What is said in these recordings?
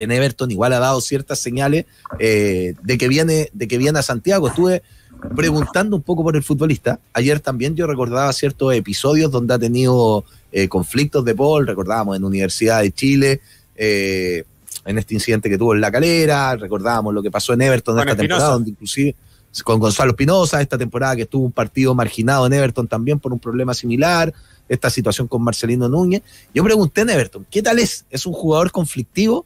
en Everton igual ha dado ciertas señales eh, de que viene de que viene a Santiago. Estuve preguntando un poco por el futbolista. Ayer también yo recordaba ciertos episodios donde ha tenido eh, conflictos de Paul, recordábamos en Universidad de Chile, eh, en este incidente que tuvo en La Calera, recordábamos lo que pasó en Everton esta temporada, donde inclusive con Gonzalo Espinosa, esta temporada que estuvo un partido marginado en Everton también por un problema similar, esta situación con Marcelino Núñez. Yo pregunté en Everton, ¿qué tal es? ¿Es un jugador conflictivo?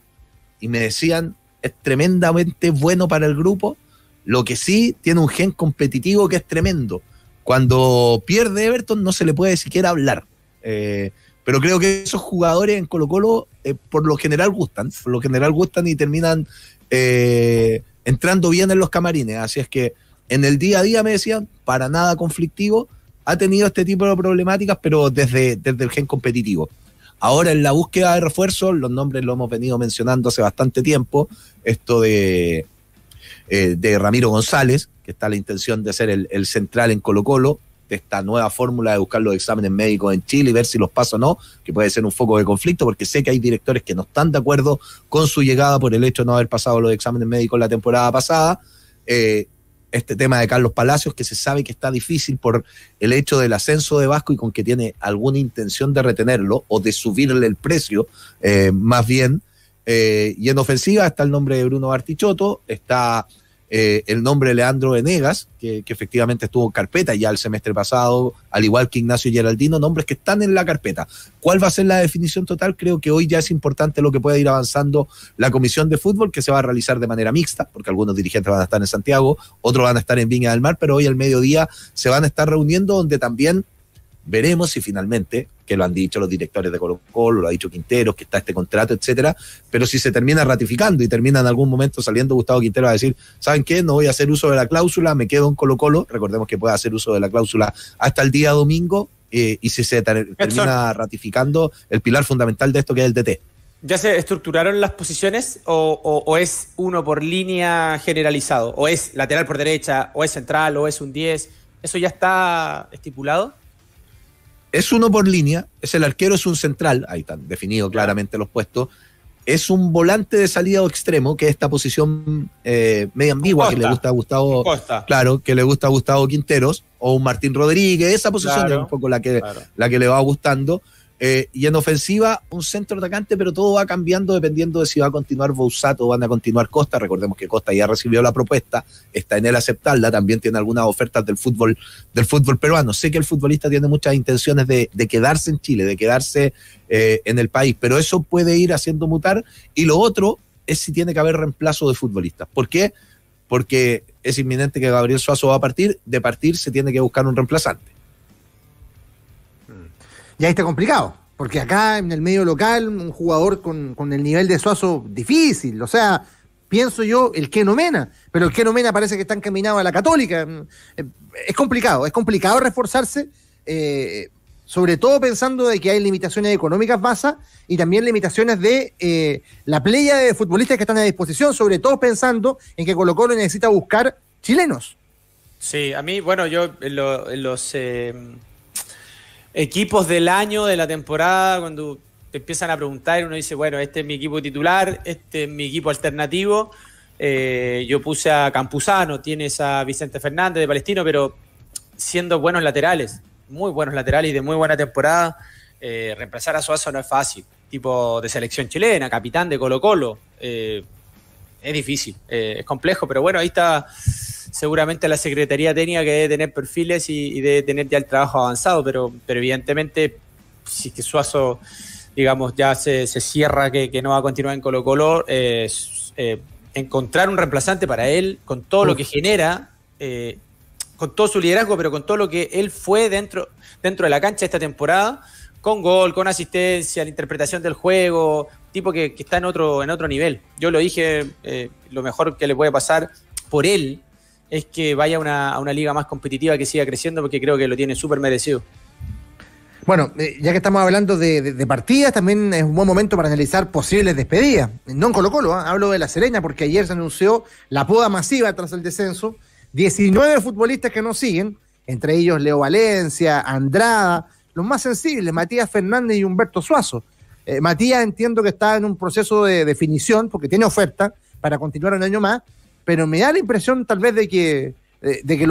y me decían, es tremendamente bueno para el grupo, lo que sí tiene un gen competitivo que es tremendo. Cuando pierde Everton no se le puede siquiera hablar. Eh, pero creo que esos jugadores en Colo Colo eh, por lo general gustan, por lo general gustan y terminan eh, entrando bien en los camarines. Así es que en el día a día me decían, para nada conflictivo, ha tenido este tipo de problemáticas, pero desde, desde el gen competitivo. Ahora en la búsqueda de refuerzos, los nombres lo hemos venido mencionando hace bastante tiempo, esto de, eh, de Ramiro González, que está la intención de ser el, central en Colo Colo, de esta nueva fórmula de buscar los exámenes médicos en Chile y ver si los pasa o no, que puede ser un foco de conflicto, porque sé que hay directores que no están de acuerdo con su llegada por el hecho de no haber pasado los exámenes médicos la temporada pasada. Eh, este tema de Carlos Palacios, que se sabe que está difícil por el hecho del ascenso de Vasco y con que tiene alguna intención de retenerlo o de subirle el precio, eh, más bien. Eh, y en ofensiva está el nombre de Bruno Bartichotto, está eh, el nombre Leandro Venegas, que, que, efectivamente estuvo en carpeta ya el semestre pasado, al igual que Ignacio Geraldino, nombres que están en la carpeta. ¿Cuál va a ser la definición total? Creo que hoy ya es importante lo que pueda ir avanzando la comisión de fútbol, que se va a realizar de manera mixta, porque algunos dirigentes van a estar en Santiago, otros van a estar en Viña del Mar, pero hoy al mediodía se van a estar reuniendo donde también Veremos si finalmente, que lo han dicho los directores de Colo Colo, lo ha dicho Quinteros, que está este contrato, etcétera, pero si se termina ratificando y termina en algún momento saliendo Gustavo Quintero a decir, ¿saben qué? No voy a hacer uso de la cláusula, me quedo en Colo Colo, recordemos que puede hacer uso de la cláusula hasta el día domingo, eh, y si se termina ratificando el pilar fundamental de esto que es el DT. ¿Ya se estructuraron las posiciones o, o, es uno por línea generalizado? ¿O es lateral por derecha? ¿O es central? ¿O es un 10? ¿Eso ya está estipulado? es uno por línea, es el arquero, es un central, ahí están definidos claramente los puestos, es un volante de salida o extremo, que es esta posición eh, medio ambigua que le gusta a Gustavo, claro, que le gusta Quinteros, o un Martín Rodríguez, esa posición es un poco la que, la que le va gustando. Eh, y en ofensiva, un centro atacante, pero todo va cambiando dependiendo de si va a continuar Bousato o van a continuar Costa. Recordemos que Costa ya recibió la propuesta, está en él aceptarla, también tiene algunas ofertas del fútbol, del fútbol peruano. Sé que el futbolista tiene muchas intenciones de, quedarse en Chile, de quedarse eh, en el país, pero eso puede ir haciendo mutar. Y lo otro es si tiene que haber reemplazo de futbolistas. ¿Por qué? Porque es inminente que Gabriel Suazo va a partir, de partir se tiene que buscar un reemplazante. Y ahí está complicado, porque acá en el medio local, un jugador con, con el nivel de Suazo difícil, o sea, pienso yo, el que no mena, pero el que no mena parece que está encaminado a la católica. Mm, eh, es complicado, es complicado reforzarse, eh, sobre todo pensando de que hay limitaciones económicas basas y también limitaciones de eh, la playa de futbolistas que están a disposición, sobre todo pensando en que Colo Colo necesita buscar chilenos. Sí, a mí, bueno, yo los equipos del año, de la temporada, cuando te empiezan a preguntar, uno dice, bueno, este es mi equipo titular, este es mi equipo alternativo. Eh, yo puse a Campuzano, tienes a Vicente Fernández de Palestino, pero siendo buenos laterales, muy buenos laterales y de muy buena temporada, eh, reemplazar a Suazo no es fácil. Tipo de selección chilena, capitán de Colo Colo, eh, es difícil, es complejo, pero bueno, ahí está seguramente la Secretaría tenía que tener perfiles y, de tener ya el trabajo avanzado, pero, pero evidentemente si que Suazo, digamos, ya se, se cierra que, no va a continuar en Colo Colo, eh, encontrar un reemplazante para él con todo lo que genera. Eh, con todo su liderazgo, pero con todo lo que él fue dentro, dentro de la cancha esta temporada, con gol, con asistencia, la interpretación del juego, tipo que, está en otro, en otro nivel. Yo lo dije, eh, lo mejor que le puede pasar por él es que vaya a una liga más competitiva que siga creciendo porque creo que lo tiene súper merecido. Bueno, eh, ya que estamos hablando de, partidas, también es un buen momento para analizar posibles despedidas. No en Colo Colo, ¿ah? hablo de La Serena, porque ayer se anunció la poda masiva tras el descenso. 19 futbolistas que no siguen, entre ellos Leo Valencia, Andrada, los más sensibles, Matías Fernández y Humberto Suazo. Eh, Matías entiendo que está en un proceso de definición, porque tiene oferta para continuar un año más, pero me da la impresión tal vez de que, de,